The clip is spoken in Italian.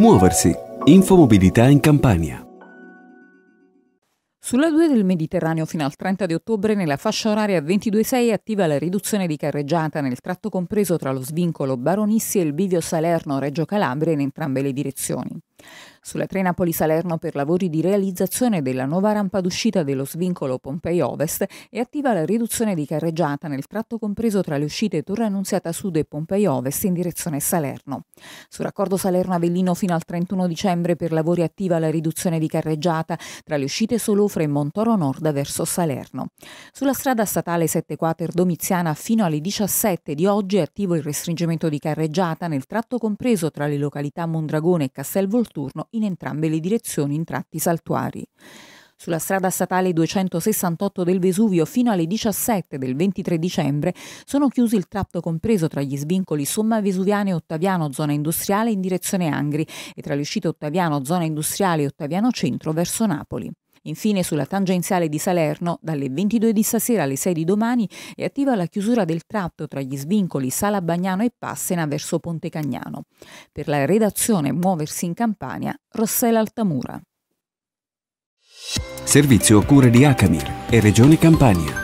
Muoversi. Infomobilità in Campania. Sulla 2 del Mediterraneo fino al 30 di ottobre nella fascia oraria 22.6 attiva la riduzione di carreggiata nel tratto compreso tra lo svincolo Baronissi e il bivio Salerno-Reggio Calabria in entrambe le direzioni. Sulla Trenapoli salerno per lavori di realizzazione della nuova rampa d'uscita dello svincolo Pompei Ovest è attiva la riduzione di carreggiata nel tratto compreso tra le uscite Torre Annunziata Sud e Pompei Ovest in direzione Salerno. Sul raccordo Salerno-Avellino fino al 31 dicembre per lavori attiva la riduzione di carreggiata tra le uscite Solofre e Montoro Nord verso Salerno. Sulla strada statale 7 Quater Domiziana fino alle 17 di oggi è attivo il restringimento di carreggiata nel tratto compreso tra le località Mondragone e Castel Volturno in entrambe le direzioni in tratti saltuari. Sulla strada statale 268 del Vesuvio fino alle 17 del 23 dicembre sono chiusi il tratto compreso tra gli svincoli Somma Vesuviana e Ottaviano zona industriale in direzione Angri e tra le uscite Ottaviano zona industriale e Ottaviano centro verso Napoli. Infine sulla tangenziale di Salerno, dalle 22 di stasera alle 6 di domani è attiva la chiusura del tratto tra gli svincoli Sala Bagnano e Passena verso Ponte Cagnano. Per la redazione Muoversi in Campania, Rossella Altamura. Servizio a cure di Acamir e Regione Campania.